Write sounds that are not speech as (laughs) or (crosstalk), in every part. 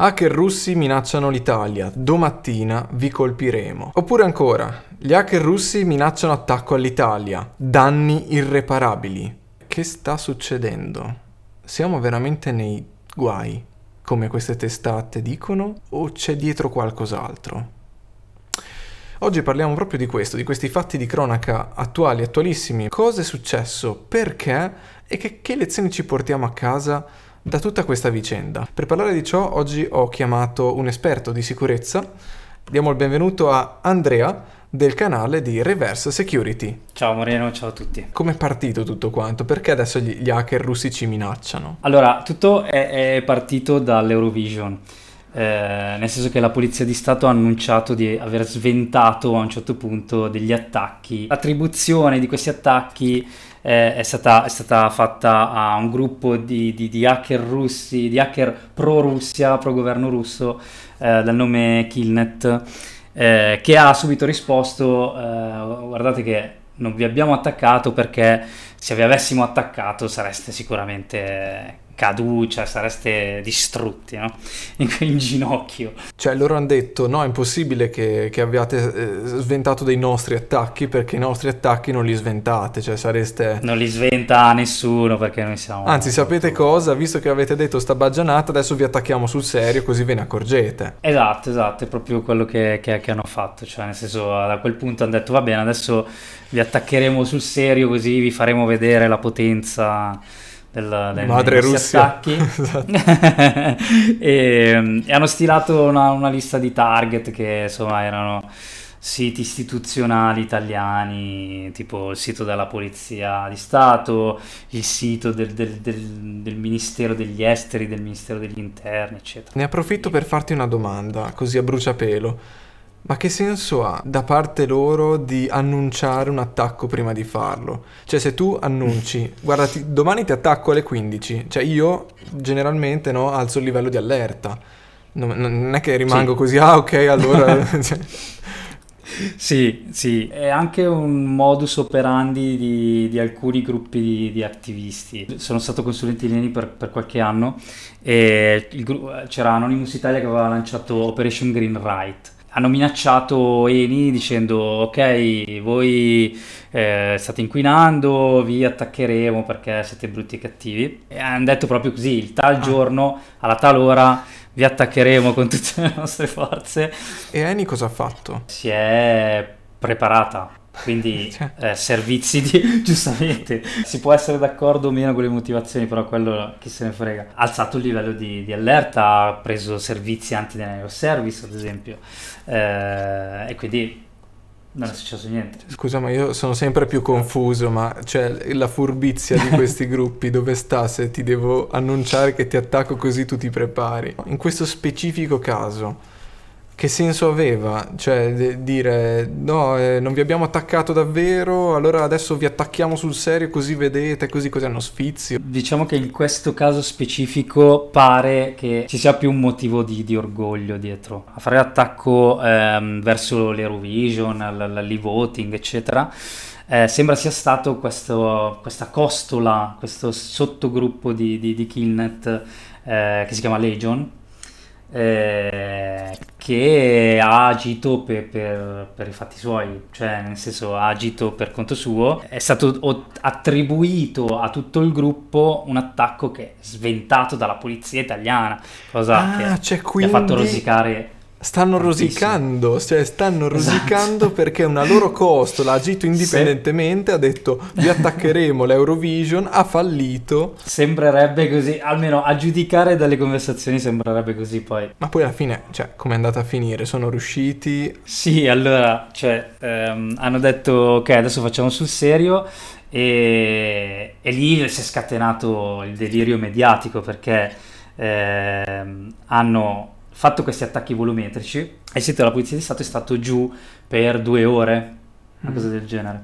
Hacker ah, russi minacciano l'Italia, domattina vi colpiremo. Oppure ancora, gli hacker ah, russi minacciano attacco all'Italia, danni irreparabili. Che sta succedendo? Siamo veramente nei guai, come queste testate dicono, o c'è dietro qualcos'altro? Oggi parliamo proprio di questo, di questi fatti di cronaca attuali, attualissimi. Cosa è successo? Perché? E che, che lezioni ci portiamo a casa? da tutta questa vicenda. Per parlare di ciò oggi ho chiamato un esperto di sicurezza. Diamo il benvenuto a Andrea del canale di Reverse Security. Ciao Moreno, ciao a tutti. Come è partito tutto quanto? Perché adesso gli, gli hacker russi ci minacciano? Allora, tutto è, è partito dall'Eurovision. Eh, nel senso che la Polizia di Stato ha annunciato di aver sventato a un certo punto degli attacchi. L'attribuzione di questi attacchi eh, è, stata, è, stata, fatta a un gruppo di, di, di hacker russi, di hacker pro-Russia, pro-governo russo, eh, dal nome Killnet, eh, che ha subito risposto, eh, guardate che non vi abbiamo attaccato perché se vi avessimo attaccato sareste sicuramente caduti, sareste distrutti no? (laughs) in, in, ginocchio. Cioè loro hanno detto no è impossibile che, che abbiate eh, sventato dei nostri attacchi perché i nostri attacchi non li sventate, cioè sareste... Non li sventa nessuno perché noi siamo... Anzi sapete cosa? Visto che avete detto sta baggianata adesso vi attacchiamo sul serio così ve ne accorgete. Esatto, esatto, è proprio quello che, che, che hanno fatto, cioè nel senso da quel punto hanno detto va bene adesso vi attaccheremo sul serio così vi faremo vedere la potenza del, del, Madre Russia. (laughs) esatto. (laughs) e, e, hanno stilato una, una, lista di target che insomma erano siti istituzionali italiani, tipo il sito della Polizia di Stato, il sito del, del, del Ministero degli Esteri, del Ministero degli Interni, eccetera. Ne approfitto per farti una domanda, così a bruciapelo. Ma che senso ha da parte loro di annunciare un attacco prima di farlo? Cioè se tu annunci, (laughs) guarda, domani ti attacco alle 15, cioè io generalmente no, alzo il livello di allerta, non, non è che rimango sì. così, ah ok, allora... (laughs) Cioè sì, sì, è anche un modus operandi di, di alcuni gruppi di, di, attivisti. Sono stato consulente di Leni per, per qualche anno e il, c'era Anonymous Italia che aveva lanciato Operation Green Right hanno minacciato Eni dicendo ok voi eh, state inquinando, vi attaccheremo perché siete brutti e cattivi. E hanno detto proprio così, il tal ah. giorno, alla tal ora vi attaccheremo con tutte le nostre forze. E Eni cosa ha fatto? Si è preparata quindi (laughs) cioè. eh, servizi di, (laughs) giustamente si può essere d'accordo o meno con le motivazioni però quello chi se ne frega ha alzato il livello di, di allerta ha preso servizi anti-denial service ad esempio eh, e quindi non è successo niente. Scusa, ma io sono sempre più confuso, ma cioè la furbizia di questi (laughs) gruppi dove sta se ti devo annunciare che ti attacco così tu ti prepari? In questo specifico caso, che senso aveva? Cioè, de- dire no, eh, non vi abbiamo attaccato davvero, allora adesso vi attacchiamo sul serio così vedete, così cos'è uno sfizio. Diciamo che in questo caso specifico pare che ci sia più un motivo di, di orgoglio dietro. A fare l'attacco ehm, verso l'Eurovision, l'e-voting, eccetera. Eh, sembra sia stato questo, questa costola, questo sottogruppo di, di, di Killnet eh, che si chiama Legion, eh, che ha agito per, per, per, i fatti suoi, cioè nel senso ha agito per conto suo, è stato attribuito a tutto il gruppo un attacco che è sventato dalla polizia italiana, cosa ah, che, cioè, quindi... che ha fatto rosicare Stanno Tantissimo. rosicando, cioè stanno esatto. rosicando esatto. perché una loro costola ha agito indipendentemente, Se... ha detto vi attaccheremo l'Eurovision, ha fallito. Sembrerebbe così, almeno a giudicare dalle conversazioni sembrerebbe così poi. Ma poi alla fine, cioè, come è andata a finire? Sono riusciti? Sì, allora, cioè, ehm, hanno detto ok, adesso facciamo sul serio e, e lì si è scatenato il delirio mediatico perché ehm, hanno fatto questi attacchi volumetrici e il sito della Polizia di Stato è stato giù per due ore, una mm. cosa mm. del genere.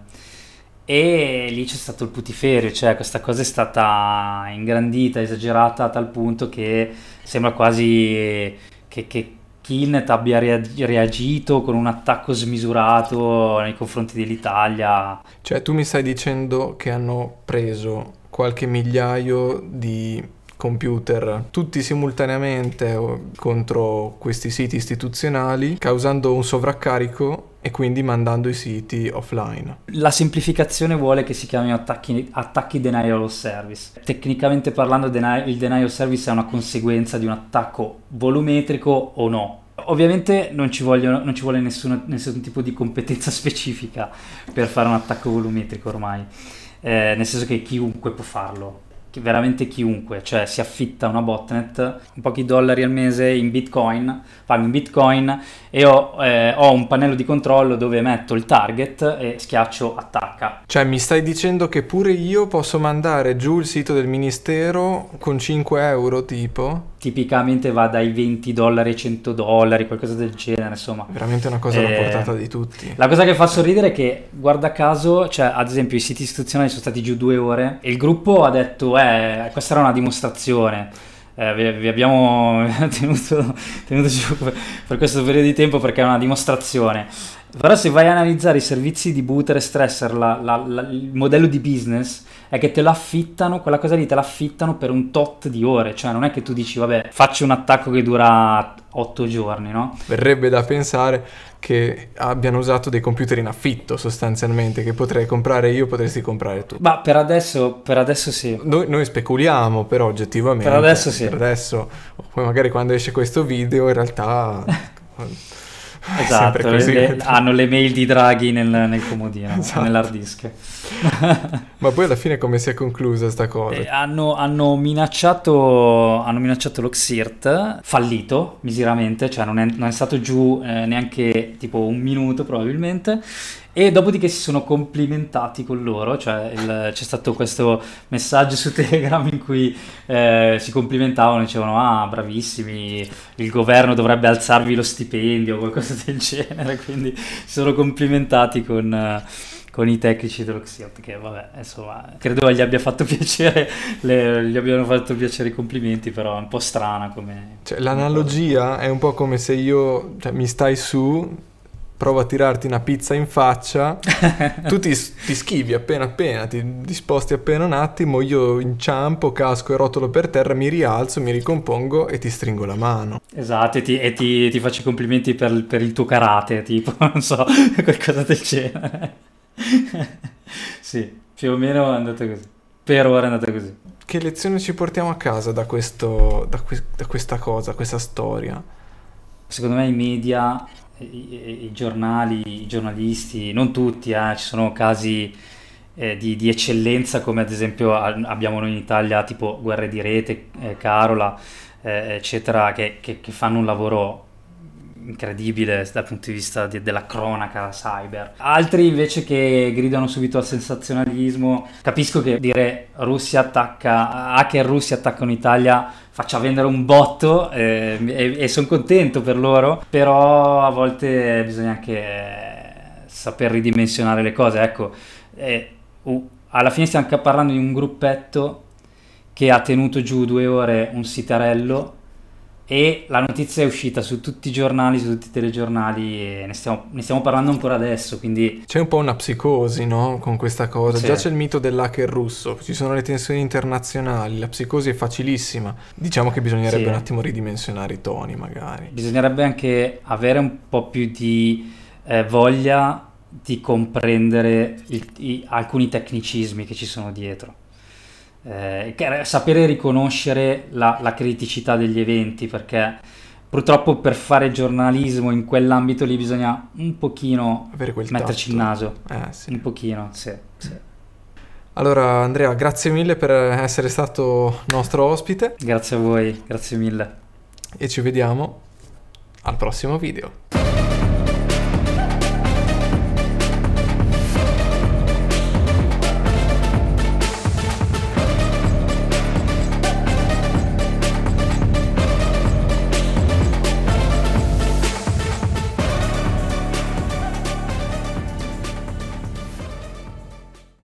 E lì c'è stato il putiferio, cioè questa cosa è stata ingrandita, esagerata a tal punto che sembra quasi che, che Kinnet abbia reagito con un attacco smisurato nei confronti dell'Italia. Cioè tu mi stai dicendo che hanno preso qualche migliaio di computer tutti simultaneamente contro questi siti istituzionali causando un sovraccarico e quindi mandando i siti offline. La semplificazione vuole che si chiamino attacchi, attacchi denial of service. Tecnicamente parlando deni- il denial of service è una conseguenza di un attacco volumetrico o no. Ovviamente non ci, vogliono, non ci vuole nessuno, nessun tipo di competenza (laughs) specifica per fare un attacco volumetrico ormai, eh, nel senso che chiunque può farlo veramente chiunque, cioè si affitta una botnet, pochi dollari al mese in bitcoin, pago in bitcoin e ho, eh, ho, un pannello di controllo dove metto il target e schiaccio attacca. Cioè mi stai dicendo che pure io posso mandare giù il sito del ministero con 5 euro tipo? Tipicamente va dai 20 dollari ai 100 dollari, qualcosa del genere insomma. Veramente una cosa eh, alla portata di tutti. La cosa che fa sorridere è che guarda caso, cioè ad esempio i siti istituzionali sono stati giù due ore e il gruppo ha detto eh beh, questa era una dimostrazione. Eh, vi, vi, abbiamo (laughs) tenuto, tenuto giù (laughs) per, questo periodo di tempo perché è una dimostrazione. Però se vai a analizzare i servizi di booter e stressor, la, la, la, il modello di business è che te lo affittano, quella cosa lì te l'affittano per un tot di ore, cioè non è che tu dici vabbè faccio un attacco che dura otto giorni, no? Verrebbe da pensare che abbiano usato dei computer in affitto sostanzialmente, che potrei comprare io, potresti comprare tu. Ma per adesso, per adesso sì. Noi, noi speculiamo però oggettivamente. Per adesso sì. Per adesso, poi magari quando esce questo video in realtà... (laughs) (laughs) Esatto, le, le, hanno le mail di Draghi nel, nel comodino, (laughs) esatto. nell'hard disk. (laughs) Ma poi alla fine come si è conclusa sta cosa? Eh, hanno, hanno, minacciato, hanno minacciato lo XIRT, fallito miseramente, cioè non è, non è stato giù eh, neanche tipo un minuto probabilmente, e dopodiché si sono complimentati con loro, cioè il, c'è stato questo messaggio su (laughs) Telegram in cui eh, si complimentavano, dicevano ah bravissimi, il governo dovrebbe alzarvi lo stipendio o qualcosa del genere, (laughs) quindi si sono complimentati con, con i tecnici dell'Oxiot che vabbè insomma credo gli abbia fatto (laughs) piacere, le, gli abbiano fatto piacere i complimenti però è un po' strana come... Cioè, l'analogia è un po' come se io cioè, mi stai su provo a tirarti una pizza in faccia, (laughs) tu ti, ti, schivi appena appena, ti disposti appena un attimo, io inciampo, casco e rotolo per terra, mi rialzo, mi ricompongo e ti stringo la mano. Esatto, e ti, e ti, ti faccio i complimenti per, per, il tuo karate, tipo, (laughs) non so, qualcosa del genere. (laughs) sì, più o meno è andata così. Per ora è andata così. Che lezione ci portiamo a casa da, questo, da, que- da questa cosa, questa storia? Secondo me i media i, i, giornali, i giornalisti, non tutti, eh, ci sono casi eh, di, di, eccellenza come ad esempio abbiamo noi in Italia tipo Guerre di Rete, eh, Carola, eh, eccetera, che, che, che fanno un lavoro incredibile dal punto di vista de- della cronaca cyber. Altri invece che gridano subito al sensazionalismo, capisco che dire Russia attacca, hacker russi attaccano Italia faccia vendere un botto eh, e, e sono contento per loro, però a volte bisogna anche eh, saper ridimensionare le cose, ecco, eh, uh, alla fine stiamo anche parlando di un gruppetto che ha tenuto giù due ore un sitarello e la notizia è uscita su tutti i giornali, su tutti i telegiornali e ne stiamo, ne stiamo parlando ancora adesso, quindi... C'è un po' una psicosi, no? Con questa cosa. Sì. Già c'è il mito dell'hacker russo, ci sono le tensioni internazionali, la psicosi è facilissima. Diciamo che bisognerebbe sì. un attimo ridimensionare i toni, magari. Bisognerebbe anche avere un po' più di eh, voglia di comprendere il, i, alcuni tecnicismi che ci sono dietro eh, sapere riconoscere la, la criticità degli eventi, perché purtroppo per fare giornalismo in quell'ambito lì bisogna un pochino metterci il naso. Eh, sì. Un pochino, sì, sì. Allora Andrea, grazie mille per essere stato nostro ospite. Grazie a voi, grazie mille. E ci vediamo al prossimo video.